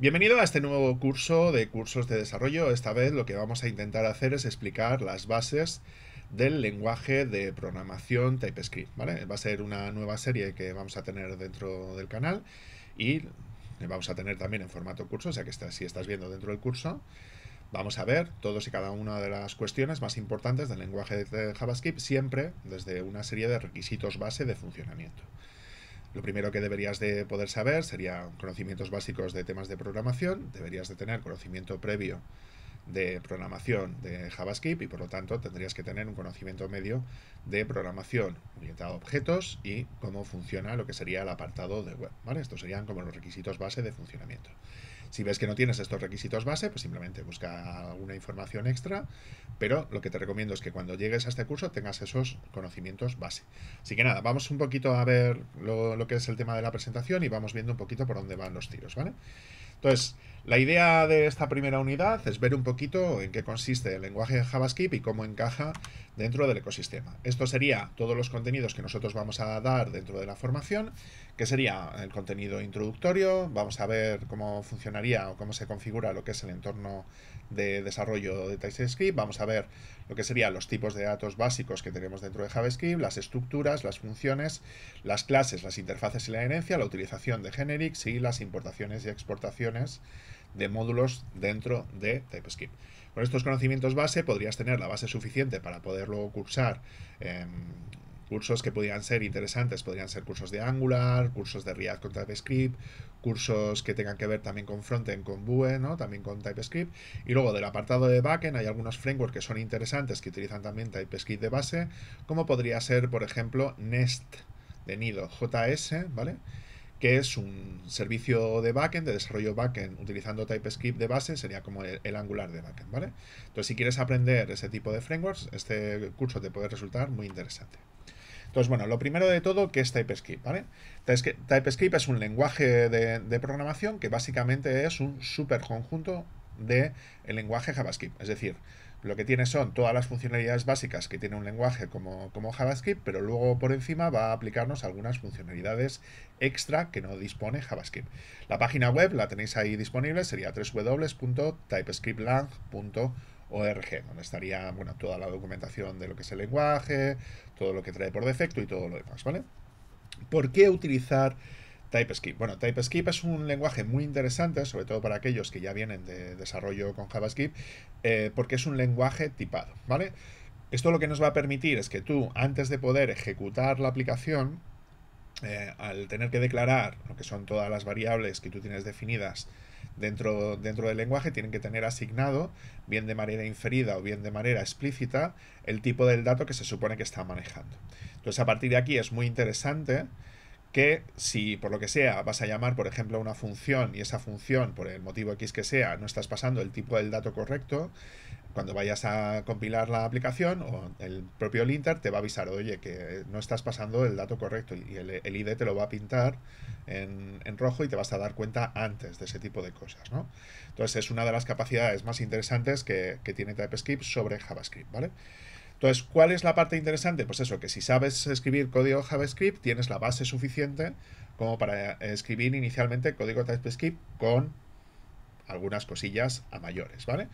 Bienvenido a este nuevo curso de cursos de desarrollo. Esta vez lo que vamos a intentar hacer es explicar las bases del lenguaje de programación TypeScript. ¿vale? Va a ser una nueva serie que vamos a tener dentro del canal y vamos a tener también en formato curso, o sea que si estás viendo dentro del curso, vamos a ver todos y cada una de las cuestiones más importantes del lenguaje de JavaScript, siempre desde una serie de requisitos base de funcionamiento. Lo primero que deberías de poder saber serían conocimientos básicos de temas de programación, deberías de tener conocimiento previo de programación de JavaScript y por lo tanto tendrías que tener un conocimiento medio de programación orientada a objetos y cómo funciona lo que sería el apartado de web. ¿vale? Estos serían como los requisitos base de funcionamiento. Si ves que no tienes estos requisitos base, pues simplemente busca alguna información extra, pero lo que te recomiendo es que cuando llegues a este curso tengas esos conocimientos base. Así que nada, vamos un poquito a ver lo, que es el tema de la presentación y vamos viendo un poquito por dónde van los tiros, ¿vale? Entonces, la idea de esta primera unidad es ver un poquito en qué consiste el lenguaje de JavaScript y cómo encaja dentro del ecosistema. Esto sería todos los contenidos que nosotros vamos a dar dentro de la formación, que sería el contenido introductorio, vamos a ver cómo funcionaría o cómo se configura lo que es el entorno de desarrollo de TypeScript, vamos a ver lo que serían los tipos de datos básicos que tenemos dentro de JavaScript, las estructuras, las funciones, las clases, las interfaces y la herencia, la utilización de generics y las importaciones y exportaciones de módulos dentro de TypeScript. Con estos conocimientos base podrías tener la base suficiente para poder luego cursar em, cursos que podrían ser interesantes, podrían ser cursos de Angular, cursos de React con TypeScript, cursos que tengan que ver también con frontend, con Vue, también con TypeScript. Y luego del apartado de backend hay algunos frameworks que son interesantes que utilizan también TypeScript de base, como podría ser, por ejemplo, Nest de Nido JS, ¿vale? que es un servicio de backend, de desarrollo backend, utilizando TypeScript de base, sería como el, Angular de backend, ¿vale? Entonces, si quieres aprender ese tipo de frameworks, este curso te puede resultar muy interesante. Entonces, bueno, lo primero de todo, ¿qué es TypeScript? ¿vale? TypeScript es un lenguaje de, de programación que básicamente es un superconjunto del lenguaje JavaScript. Es decir, lo que tiene son todas las funcionalidades básicas que tiene un lenguaje como, como JavaScript, pero luego por encima va a aplicarnos algunas funcionalidades extra que no dispone JavaScript. La página web la tenéis ahí disponible, sería www.typescriptlang.org donde estaría toda la documentación de lo que es el lenguaje, todo lo que trae por defecto y todo lo demás, ¿vale? ¿Por qué utilizar TypeScript. Bueno, TypeScript es un lenguaje muy interesante, sobre todo para aquellos que ya vienen de desarrollo con JavaScript, eh, porque es un lenguaje tipado, ¿vale? Esto lo que nos va a permitir es que tú, antes de poder ejecutar la aplicación, eh, al tener que declarar lo que son todas las variables que tú tienes definidas dentro, dentro del lenguaje, tienen que tener asignado, bien de manera inferida o bien de manera explícita, el tipo del dato que se supone que está manejando. Entonces, a partir de aquí es muy interesante que si por lo que sea vas a llamar, por ejemplo, una función y esa función, por el motivo X que sea, no estás pasando el tipo del dato correcto, cuando vayas a compilar la aplicación o el propio linter te va a avisar, oye, que no estás pasando el dato correcto y el, ID te lo va a pintar en, rojo y te vas a dar cuenta antes de ese tipo de cosas, ¿no? Entonces es una de las capacidades más interesantes que, que tiene TypeScript sobre JavaScript, ¿vale? Entonces, ¿cuál es la parte interesante? Pues eso, que si sabes escribir código JavaScript, tienes la base suficiente como para eh, escribir inicialmente código TypeScript con algunas cosillas a mayores, ¿vale?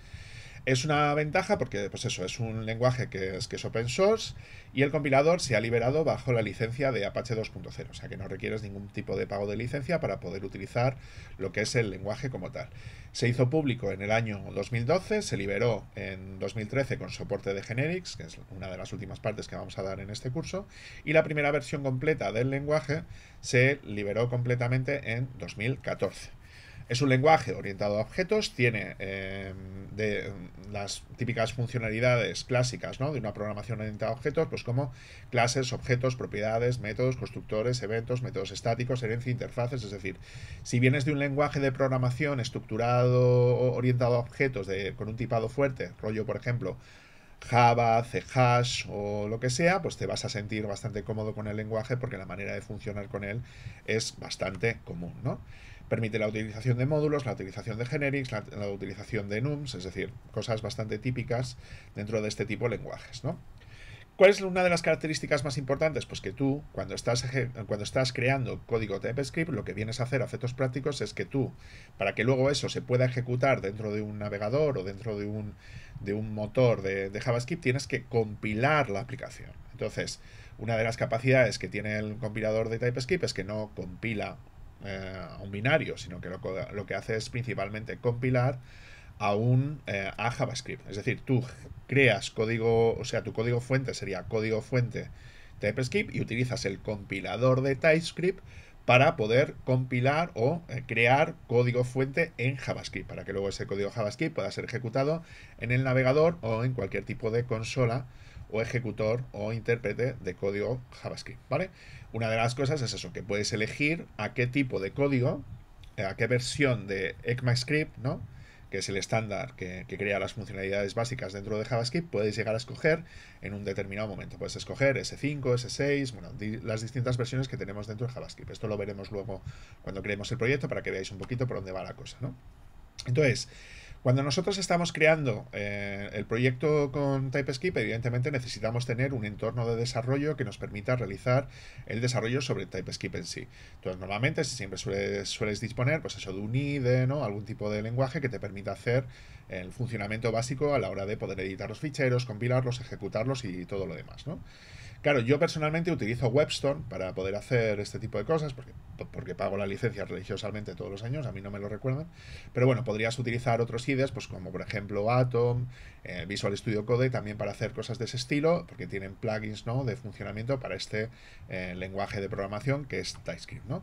Es una ventaja porque, pues eso, es un lenguaje que es, que es open source y el compilador se ha liberado bajo la licencia de Apache 2.0, o sea que no requieres ningún tipo de pago de licencia para poder utilizar lo que es el lenguaje como tal. Se hizo público en el año 2012, se liberó en 2013 con soporte de Generics, que es una de las últimas partes que vamos a dar en este curso, y la primera versión completa del lenguaje se liberó completamente en 2014. Es un lenguaje orientado a objetos, tiene eh, las típicas funcionalidades clásicas ¿no? de una programación orientada a objetos, pues como clases, objetos, propiedades, métodos, constructores, eventos, métodos estáticos, herencia, interfaces. Es decir, si vienes de un lenguaje de programación estructurado, orientado a objetos, con un tipado fuerte, rollo, por ejemplo, Java, C o lo que sea, pues te vas a sentir bastante cómodo con el lenguaje porque la manera de funcionar con él es bastante común, ¿no? Permite la utilización de módulos, la utilización de generics, la, utilización de nums, es decir, cosas bastante típicas dentro de este tipo de lenguajes, ¿no? ¿Cuál es una de las características más importantes? Pues que tú, cuando estás, cuando estás creando código TypeScript, lo que vienes a hacer a efectos prácticos es que tú, para que luego eso se pueda ejecutar dentro de un navegador o dentro de un, de un motor de, de JavaScript, tienes que compilar la aplicación. Entonces, una de las capacidades que tiene el compilador de TypeScript es que no compila eh, a un binario, sino que lo, que hace es principalmente compilar a un eh, a JavaScript. Es decir, tú creas código, o sea, tu código fuente sería código fuente TypeScript y utilizas el compilador de TypeScript para poder compilar o eh, crear código fuente en JavaScript, para que luego ese código JavaScript pueda ser ejecutado en el navegador o en cualquier tipo de consola o ejecutor o intérprete de código JavaScript, ¿vale? Una de las cosas es eso, que puedes elegir a qué tipo de código, eh, a qué versión de ECMAScript, ¿no? que es el estándar que, crea las funcionalidades básicas dentro de JavaScript, puedes llegar a escoger en un determinado momento. Puedes escoger S5, S6, bueno, las distintas versiones que tenemos dentro de JavaScript. Esto lo veremos luego cuando creemos el proyecto para que veáis un poquito por dónde va la cosa, ¿no? Entonces, cuando nosotros estamos creando eh, el proyecto con TypeScript, evidentemente necesitamos tener un entorno de desarrollo que nos permita realizar el desarrollo sobre TypeScript en sí. Entonces, normalmente siempre sueles, sueles disponer, pues eso, de un IDE, ¿no? Algún tipo de lenguaje que te permita hacer el funcionamiento básico a la hora de poder editar los ficheros, compilarlos, ejecutarlos y todo lo demás, ¿no? Claro, yo personalmente utilizo Webstone para poder hacer este tipo de cosas, porque, porque pago la licencia religiosamente todos los años, a mí no me lo recuerdan. Pero bueno, podrías utilizar otros IDEs, pues como por ejemplo Atom, eh, Visual Studio Code, también para hacer cosas de ese estilo, porque tienen plugins ¿no? de funcionamiento para este eh, lenguaje de programación que es TypeScript. ¿no?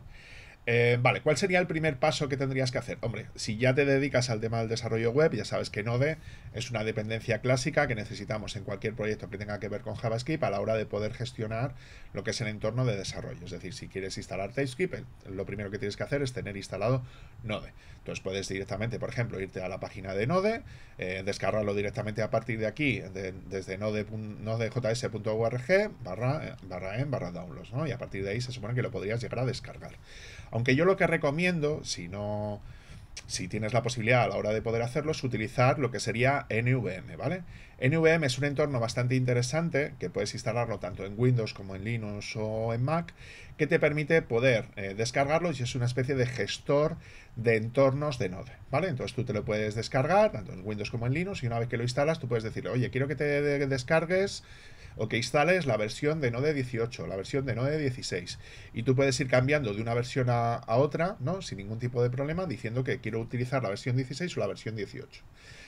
Eh, vale, ¿cuál sería el primer paso que tendrías que hacer? Hombre, si ya te dedicas al tema del desarrollo web, ya sabes que Node es una dependencia clásica que necesitamos en cualquier proyecto que tenga que ver con JavaScript a la hora de poder gestionar lo que es el entorno de desarrollo. Es decir, si quieres instalar TypeScript, lo primero que tienes que hacer es tener instalado Node. Entonces puedes directamente, por ejemplo, irte a la página de Node, eh, descargarlo directamente a partir de aquí, desde node.js.org barra, eh, barra en barra downloads, Y a partir de ahí se supone que lo podrías llegar a descargar aunque yo lo que recomiendo, si no si tienes la posibilidad a la hora de poder hacerlo, es utilizar lo que sería NVM, ¿vale? NVM es un entorno bastante interesante que puedes instalarlo tanto en Windows como en Linux o en Mac, que te permite poder eh, descargarlo y es una especie de gestor de entornos de Node, ¿vale? Entonces tú te lo puedes descargar tanto en Windows como en Linux y una vez que lo instalas tú puedes decirle, oye, quiero que te descargues o que instales la versión de Node 18, la versión de Node 16. Y tú puedes ir cambiando de una versión a, otra, ¿no? Sin ningún tipo de problema, diciendo que quiero utilizar la versión 16 o la versión 18.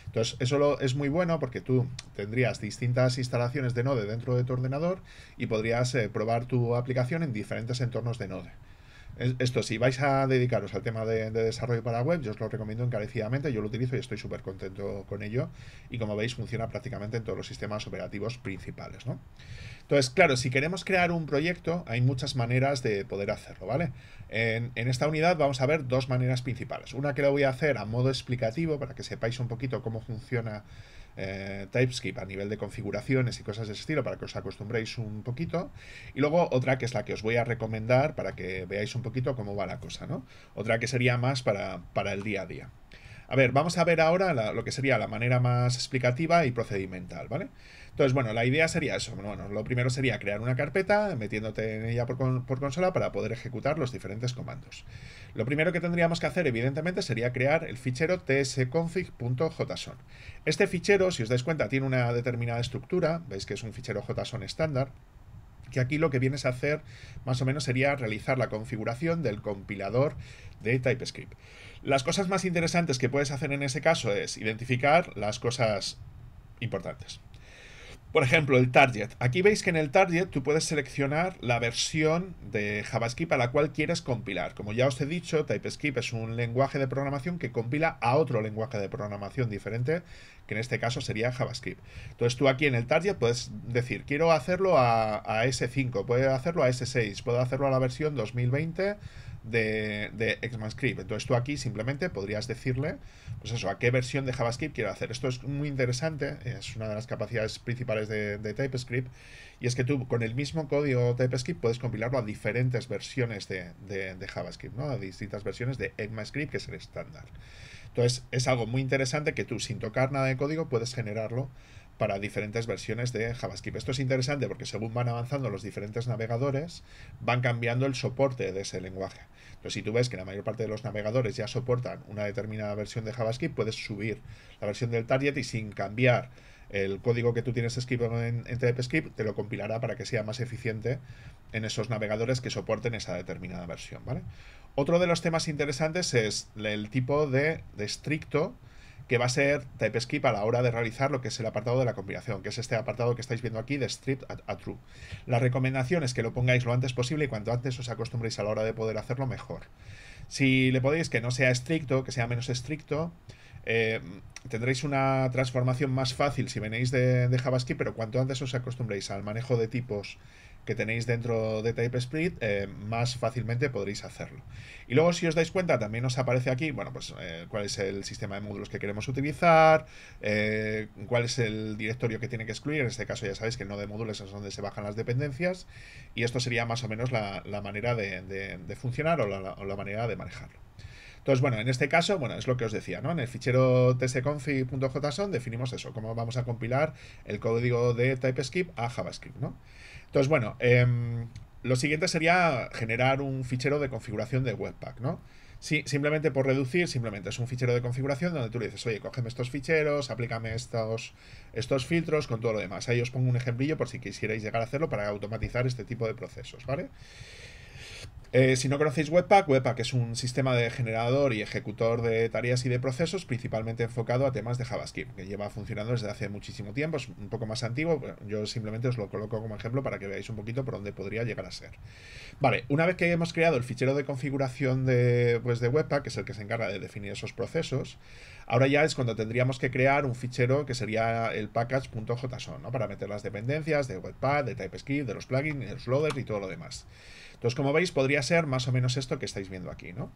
Entonces, eso es muy bueno porque tú tendrías distintas instalaciones de Node dentro de tu ordenador y podrías eh, probar tu aplicación en diferentes entornos de Node. Esto, si vais a dedicaros al tema de, desarrollo para web, yo os lo recomiendo encarecidamente, yo lo utilizo y estoy súper contento con ello. Y como veis, funciona prácticamente en todos los sistemas operativos principales, ¿no? Entonces, claro, si queremos crear un proyecto, hay muchas maneras de poder hacerlo, ¿vale? En, en esta unidad vamos a ver dos maneras principales. Una que la voy a hacer a modo explicativo para que sepáis un poquito cómo funciona eh, TypeScript a nivel de configuraciones y cosas de ese estilo para que os acostumbréis un poquito. Y luego otra que es la que os voy a recomendar para que veáis un poquito cómo va la cosa, ¿no? Otra que sería más para, el día a día. A ver, vamos a ver ahora lo que sería la manera más explicativa y procedimental, ¿vale? vale entonces, bueno, la idea sería eso. lo primero sería crear una carpeta metiéndote en ella por, por, consola para poder ejecutar los diferentes comandos. Lo primero que tendríamos que hacer, evidentemente, sería crear el fichero tsconfig.json. Este fichero, si os dais cuenta, tiene una determinada estructura. Veis que es un fichero JSON estándar que aquí lo que vienes a hacer más o menos sería realizar la configuración del compilador de TypeScript. Las cosas más interesantes que puedes hacer en ese caso es identificar las cosas importantes. Por ejemplo, el target. Aquí veis que en el target tú puedes seleccionar la versión de JavaScript a la cual quieres compilar. Como ya os he dicho, TypeScript es un lenguaje de programación que compila a otro lenguaje de programación diferente, que en este caso sería JavaScript. Entonces tú aquí en el target puedes decir, quiero hacerlo a, a S5, puedo hacerlo a S6, puedo hacerlo a la versión 2020 de, de Entonces tú aquí simplemente podrías decirle, pues eso, a qué versión de JavaScript quiero hacer. Esto es muy interesante, es una de las capacidades principales de, TypeScript, y es que tú con el mismo código TypeScript puedes compilarlo a diferentes versiones de, JavaScript, ¿no? A distintas versiones de ECMAScript, que es el estándar. Entonces es algo muy interesante que tú sin tocar nada de código puedes generarlo para diferentes versiones de JavaScript. Esto es interesante porque según van avanzando los diferentes navegadores, van cambiando el soporte de ese lenguaje. Entonces, si tú ves que la mayor parte de los navegadores ya soportan una determinada versión de JavaScript, puedes subir la versión del target y sin cambiar el código que tú tienes escrito en, en TypeScript, te lo compilará para que sea más eficiente en esos navegadores que soporten esa determinada versión. ¿vale? Otro de los temas interesantes es el tipo de, de estricto que va a ser TypeScript a la hora de realizar lo que es el apartado de la combinación, que es este apartado que estáis viendo aquí de stripped a, true. La recomendación es que lo pongáis lo antes posible y cuanto antes os acostumbréis a la hora de poder hacerlo mejor. Si le podéis que no sea estricto, que sea menos estricto, eh, tendréis una transformación más fácil si venéis de, de, JavaScript, pero cuanto antes os acostumbréis al manejo de tipos que tenéis dentro de TypeScript, eh, más fácilmente podréis hacerlo. Y luego, si os dais cuenta, también os aparece aquí, bueno, pues eh, cuál es el sistema de módulos que queremos utilizar, eh, cuál es el directorio que tiene que excluir, en este caso ya sabéis que el nodo de módulos es donde se bajan las dependencias, y esto sería más o menos la, manera de, funcionar o la, manera de manejarlo. Entonces, bueno, en este caso, bueno, es lo que os decía, ¿no? En el fichero tsconfig.json definimos eso, cómo vamos a compilar el código de TypeScript a JavaScript, ¿no? Entonces, bueno, em, lo siguiente sería generar un fichero de configuración de Webpack, ¿no? Sí, simplemente por reducir, simplemente es un fichero de configuración donde tú le dices, oye, cógeme estos ficheros, aplícame estos, estos filtros con todo lo demás. Ahí os pongo un ejemplillo por si quisierais llegar a hacerlo para automatizar este tipo de procesos, ¿vale? Eh, si no conocéis Webpack, Webpack es un sistema de generador y ejecutor de tareas y de procesos principalmente enfocado a temas de JavaScript, que lleva funcionando desde hace muchísimo tiempo, es un poco más antiguo, yo simplemente os lo coloco como ejemplo para que veáis un poquito por dónde podría llegar a ser. Vale, una vez que hemos creado el fichero de configuración de, pues, de Webpack, que es el que se encarga de definir esos procesos, ahora ya es cuando tendríamos que crear un fichero que sería el package.json, ¿no? para meter las dependencias de Webpack, de TypeScript, de los plugins, de los loaders y todo lo demás. Entonces, como veis, podría ser más o menos esto que estáis viendo aquí, ¿no?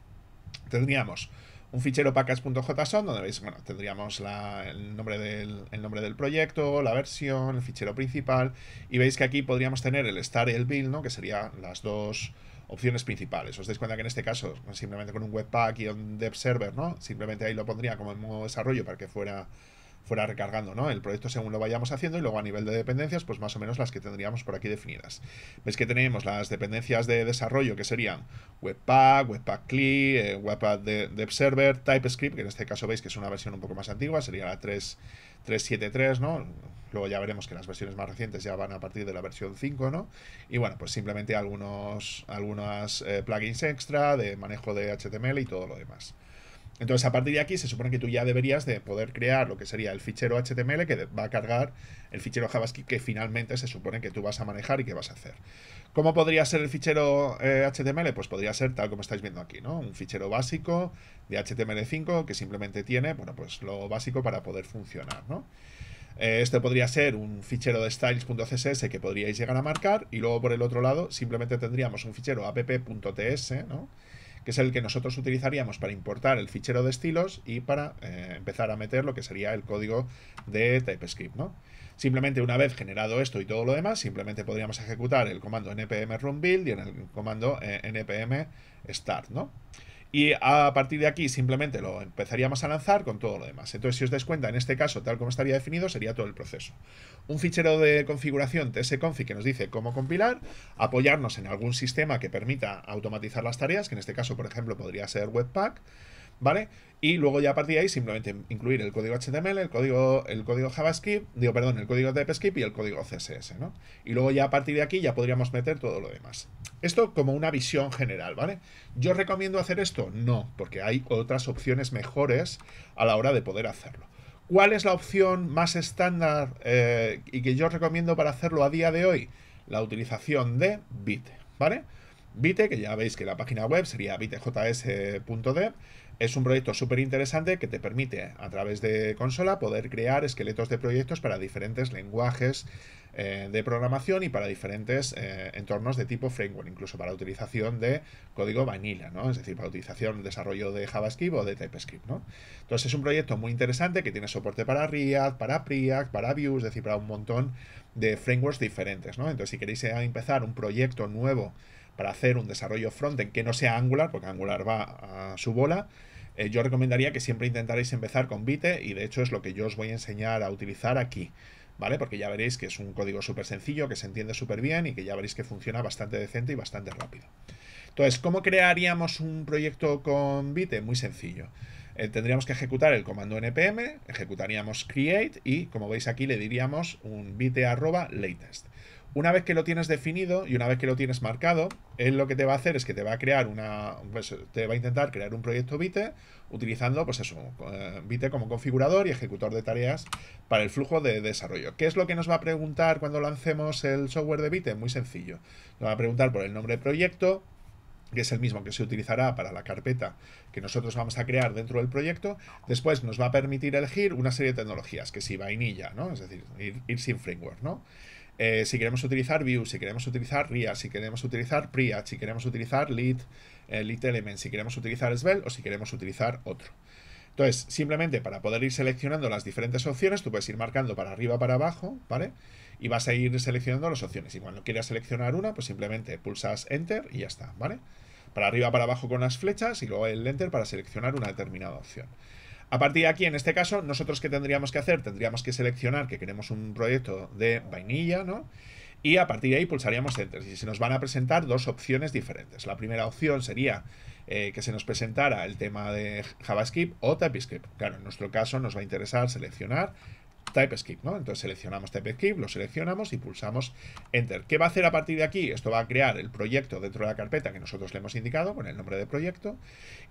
Tendríamos un fichero package.json donde veis, bueno, tendríamos el, nombre del, nombre del proyecto, la versión, el fichero principal, y veis que aquí podríamos tener el start y el build, ¿no? Que serían las dos opciones principales. Os dais cuenta que en este caso, simplemente con un webpack y un dev server, ¿no? Simplemente ahí lo pondría como en modo desarrollo para que fuera fuera recargando ¿no? el proyecto según lo vayamos haciendo y luego a nivel de dependencias, pues más o menos las que tendríamos por aquí definidas. ¿Veis que tenemos las dependencias de desarrollo que serían Webpack, Webpack CLI, eh, Webpack de, Dev Server, TypeScript, que en este caso veis que es una versión un poco más antigua, sería la 373, ¿no? Luego ya veremos que las versiones más recientes ya van a partir de la versión 5, ¿no? Y bueno, pues simplemente algunos algunas eh, plugins extra de manejo de HTML y todo lo demás. Entonces, a partir de aquí, se supone que tú ya deberías de poder crear lo que sería el fichero HTML que va a cargar el fichero JavaScript que finalmente se supone que tú vas a manejar y que vas a hacer. ¿Cómo podría ser el fichero HTML? Eh, pues podría ser tal como estáis viendo aquí, ¿no? Un fichero básico de HTML5 que simplemente tiene, bueno, pues lo básico para poder funcionar, ¿no? Esto eh, este podría ser un fichero de styles.css que podríais llegar a marcar y luego por el otro lado simplemente tendríamos un fichero app.ts, ¿no? que es el que nosotros utilizaríamos para importar el fichero de estilos y para eh, empezar a meter lo que sería el código de TypeScript, ¿no? Simplemente una vez generado esto y todo lo demás, simplemente podríamos ejecutar el comando npm run build y el comando eh, npm start, ¿no? Y a partir de aquí simplemente lo empezaríamos a lanzar con todo lo demás. Entonces, si os dais cuenta, en este caso, tal como estaría definido, sería todo el proceso. Un fichero de configuración tsconfig que nos dice cómo compilar, apoyarnos en algún sistema que permita automatizar las tareas, que en este caso, por ejemplo, podría ser Webpack, ¿vale? Y luego ya a partir de ahí simplemente incluir el código HTML, el código, el código JavaScript, digo, perdón, el código TypeScript y el código CSS, ¿no? Y luego ya a partir de aquí ya podríamos meter todo lo demás. Esto como una visión general, ¿vale? ¿Yo recomiendo hacer esto? No, porque hay otras opciones mejores a la hora de poder hacerlo. ¿Cuál es la opción más estándar eh, y que yo recomiendo para hacerlo a día de hoy? La utilización de Vite ¿vale? Bite, que ya veis que la página web sería bitejs.dev es un proyecto súper interesante que te permite a través de consola poder crear esqueletos de proyectos para diferentes lenguajes eh, de programación y para diferentes eh, entornos de tipo framework, incluso para utilización de código vanilla, ¿no? Es decir, para utilización, desarrollo de JavaScript o de TypeScript, ¿no? Entonces es un proyecto muy interesante que tiene soporte para React, para Preact, para Vue, es decir, para un montón de frameworks diferentes, ¿no? Entonces si queréis eh, empezar un proyecto nuevo para hacer un desarrollo frontend que no sea Angular, porque Angular va a su bola, eh, yo recomendaría que siempre intentaréis empezar con Vite y de hecho es lo que yo os voy a enseñar a utilizar aquí. ¿Vale? Porque ya veréis que es un código súper sencillo, que se entiende súper bien y que ya veréis que funciona bastante decente y bastante rápido. Entonces, ¿cómo crearíamos un proyecto con Vite? Muy sencillo. Eh, tendríamos que ejecutar el comando npm, ejecutaríamos create y, como veis aquí, le diríamos un vite arroba latest. Una vez que lo tienes definido y una vez que lo tienes marcado, él lo que te va a hacer es que te va a crear una. Pues, te va a intentar crear un proyecto Vite utilizando, pues eso, eh, Vite como configurador y ejecutor de tareas para el flujo de desarrollo. ¿Qué es lo que nos va a preguntar cuando lancemos el software de Vite? Muy sencillo. Nos va a preguntar por el nombre de proyecto, que es el mismo que se utilizará para la carpeta que nosotros vamos a crear dentro del proyecto. Después nos va a permitir elegir una serie de tecnologías, que si vainilla, ¿no? Es decir, ir, ir sin framework, ¿no? Eh, si queremos utilizar View, si queremos utilizar RIA, si queremos utilizar PRIA, si queremos utilizar Lead, eh, Element, si queremos utilizar Svel o si queremos utilizar otro. Entonces, simplemente para poder ir seleccionando las diferentes opciones, tú puedes ir marcando para arriba, para abajo, ¿vale? Y vas a ir seleccionando las opciones. Y cuando quieras seleccionar una, pues simplemente pulsas Enter y ya está, ¿vale? Para arriba, para abajo con las flechas y luego el Enter para seleccionar una determinada opción. A partir de aquí, en este caso, nosotros qué tendríamos que hacer? Tendríamos que seleccionar que queremos un proyecto de vainilla, ¿no? Y a partir de ahí pulsaríamos Enter. Y se nos van a presentar dos opciones diferentes. La primera opción sería eh, que se nos presentara el tema de JavaScript o TypeScript. Claro, en nuestro caso nos va a interesar seleccionar TypeScript, ¿no? Entonces seleccionamos TypeScript, lo seleccionamos y pulsamos Enter. ¿Qué va a hacer a partir de aquí? Esto va a crear el proyecto dentro de la carpeta que nosotros le hemos indicado con el nombre de proyecto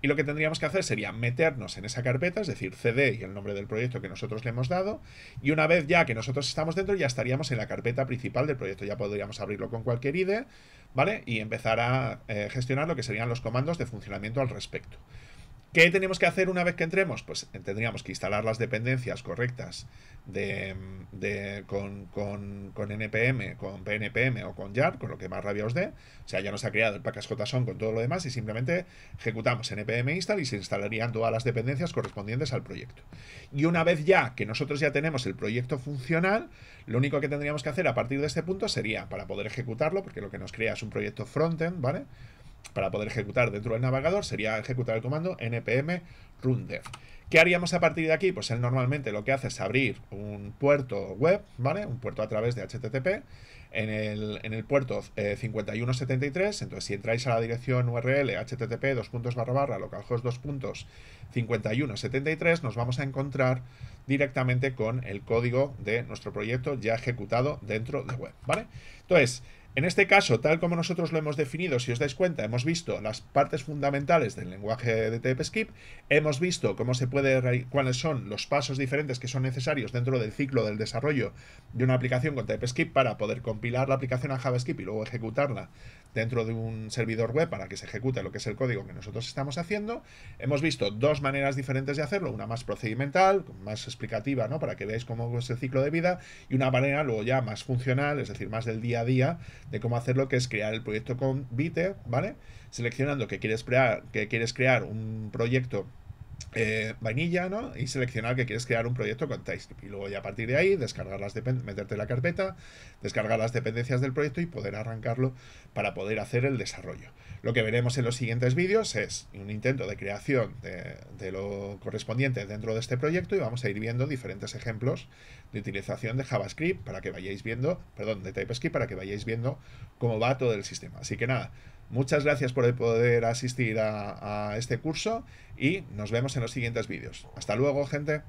y lo que tendríamos que hacer sería meternos en esa carpeta, es decir, CD y el nombre del proyecto que nosotros le hemos dado y una vez ya que nosotros estamos dentro ya estaríamos en la carpeta principal del proyecto, ya podríamos abrirlo con cualquier IDE, ¿vale? Y empezar a eh, gestionar lo que serían los comandos de funcionamiento al respecto. ¿Qué tenemos que hacer una vez que entremos? Pues eh, tendríamos que instalar las dependencias correctas mm, con, NPM, con PNPM o con jar, con lo que más rabia os dé. O sea, ya nos ha creado el package JSON con todo lo demás y simplemente ejecutamos NPM install y se instalarían todas las dependencias correspondientes al proyecto. Y una vez ya que nosotros ya tenemos el proyecto funcional, lo único que tendríamos que hacer a partir de este punto sería, para poder ejecutarlo, porque lo que nos crea es un proyecto frontend, ¿vale? para poder ejecutar dentro del navegador sería ejecutar el comando npm dev ¿Qué haríamos a partir de aquí? Pues él normalmente lo que hace es abrir un puerto web, ¿vale? Un puerto a través de HTTP. En el, puerto 5173, eh, entonces si entráis a la dirección URL http dos localhost 2.5173 nos vamos a encontrar directamente con el código de nuestro proyecto ya ejecutado dentro de web, ¿vale? Entonces, en este caso, tal como nosotros lo hemos definido, si os dais cuenta, hemos visto las partes fundamentales del lenguaje de TypeScript, hemos visto cómo se puede cuáles son los pasos diferentes que son necesarios dentro del ciclo del desarrollo de una aplicación con TypeScript para poder compilar la aplicación a JavaScript y luego ejecutarla dentro de un servidor web para que se ejecute lo que es el código que nosotros estamos haciendo. Hemos visto dos maneras diferentes de hacerlo, una más procedimental, más explicativa, ¿no? Para que veáis cómo es el ciclo de vida y una manera luego ya más funcional, es decir, más del día a día de cómo hacerlo, que es crear el proyecto con Vite, ¿vale? Seleccionando que quieres crear, que quieres crear un proyecto eh, vainilla, Y seleccionar que quieres crear un proyecto con TypeScript. Y luego ya a partir de ahí, descargar las meterte la carpeta, descargar las dependencias del proyecto y poder arrancarlo para poder hacer el desarrollo. Lo que veremos en los siguientes vídeos es un intento de creación de, de lo correspondiente dentro de este proyecto y vamos a ir viendo diferentes ejemplos de utilización de JavaScript para que vayáis viendo, perdón, de TypeScript para que vayáis viendo cómo va todo el sistema. Así que nada, Muchas gracias por poder asistir a, a este curso y nos vemos en los siguientes vídeos. Hasta luego, gente.